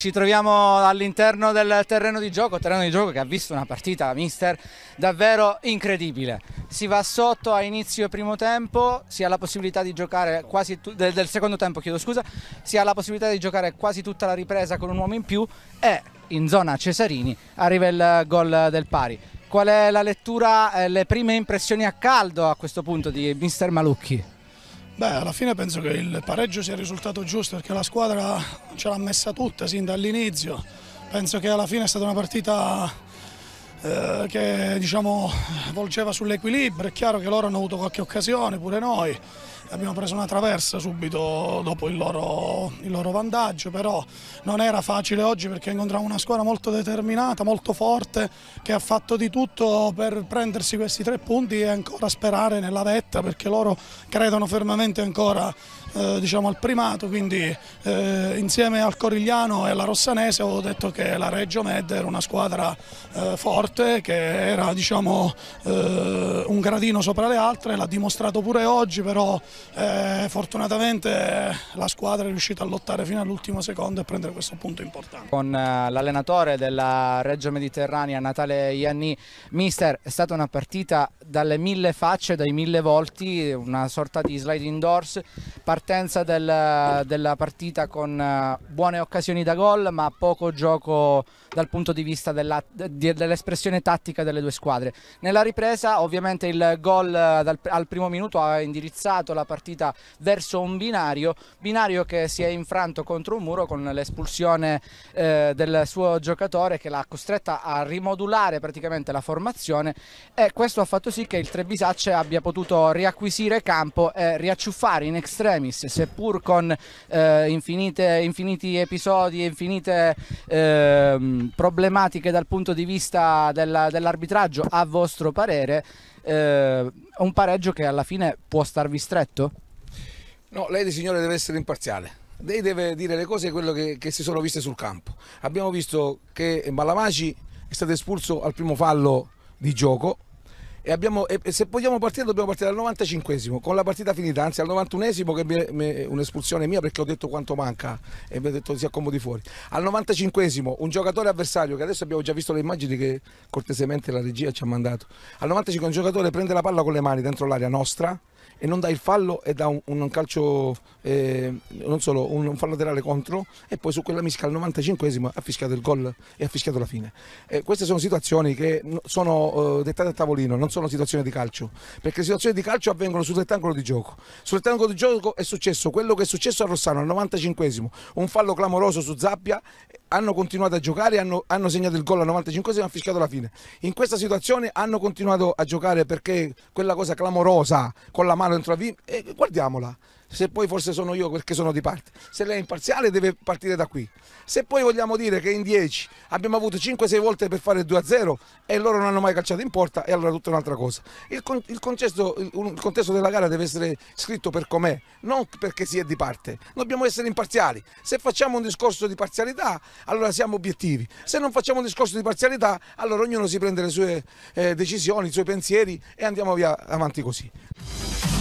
Ci troviamo all'interno del terreno di gioco, terreno di gioco che ha visto una partita, mister, davvero incredibile. Si va sotto a inizio primo tempo, si ha la possibilità di giocare quasi del, del secondo tempo, chiedo scusa, si ha la possibilità di giocare quasi tutta la ripresa con un uomo in più e in zona Cesarini arriva il gol del pari. Qual è la lettura, eh, le prime impressioni a caldo a questo punto di mister Malucchi? Beh, alla fine penso che il pareggio sia il risultato giusto perché la squadra ce l'ha messa tutta sin dall'inizio. Penso che alla fine è stata una partita eh, che diciamo, volgeva sull'equilibrio. È chiaro che loro hanno avuto qualche occasione, pure noi abbiamo preso una traversa subito dopo il loro, il loro vantaggio, però non era facile oggi perché incontrava una squadra molto determinata, molto forte, che ha fatto di tutto per prendersi questi tre punti e ancora sperare nella vetta perché loro credono fermamente ancora eh, diciamo al primato, quindi eh, insieme al Corigliano e alla Rossanese ho detto che la Reggio Med era una squadra eh, forte, che era diciamo, eh, un gradino sopra le altre, l'ha dimostrato pure oggi, però eh, fortunatamente la squadra è riuscita a lottare fino all'ultimo secondo e prendere questo punto importante. Con eh, l'allenatore della Reggio Mediterranea Natale Ianni, mister, è stata una partita dalle mille facce, dai mille volti, una sorta di sliding doors, partenza del, della partita con eh, buone occasioni da gol ma poco gioco dal punto di vista dell'espressione dell tattica delle due squadre. Nella ripresa ovviamente il gol eh, dal, al primo minuto ha indirizzato la partita verso un binario, binario che si è infranto contro un muro con l'espulsione eh, del suo giocatore che l'ha costretta a rimodulare praticamente la formazione e questo ha fatto sì sì che il Trevisacce abbia potuto riacquisire campo e riacciuffare in extremis, seppur con eh, infinite, infiniti episodi, e infinite eh, problematiche dal punto di vista della, dell'arbitraggio, a vostro parere, eh, un pareggio che alla fine può starvi stretto? No, lei signore deve essere imparziale lei deve dire le cose quello che, che, si sono viste sul campo. Abbiamo visto che Malamaci è stato espulso al primo fallo di gioco e, abbiamo, e, se vogliamo partire dobbiamo partire dal 95esimo con la partita finita, anzi al 91esimo che è un'espulsione mia perché ho detto quanto manca e mi ha detto si accomodi fuori. Al 95esimo un giocatore avversario che adesso abbiamo già visto le immagini che cortesemente la regia ci ha mandato. Al 95 un giocatore prende la palla con le mani dentro l'area nostra e non dà il fallo e dà un, un calcio, eh, non solo un, un, fallo laterale contro e poi su quella mischia al 95esimo ha fischiato il gol e ha fischiato la fine. Eh, queste sono situazioni che sono eh, dettate a tavolino, non sono situazioni di calcio, perché le situazioni di calcio avvengono sul rettangolo di gioco. Sul rettangolo di gioco è successo quello che è successo a Rossano al 95esimo, un fallo clamoroso su Zappia hanno continuato a giocare, hanno, hanno segnato il gol al 95 e hanno fischiato la fine. In questa situazione hanno continuato a giocare perché quella cosa clamorosa con la mano mano dentro la VIM e eh, guardiamola. Se poi forse sono io perché sono di parte, se lei è imparziale deve partire da qui. Se poi vogliamo dire che in 10 abbiamo avuto 5-6 volte per fare 2-0 e loro non hanno mai calciato in porta, e allora tutta un'altra cosa. Il, con, il, contesto, il, il contesto della gara deve essere scritto per com'è, non perché si è di parte. Dobbiamo essere imparziali. Se facciamo un discorso di parzialità, allora siamo obiettivi. Se non facciamo un discorso di parzialità, allora ognuno si prende le sue eh, decisioni, i suoi pensieri e andiamo via avanti così.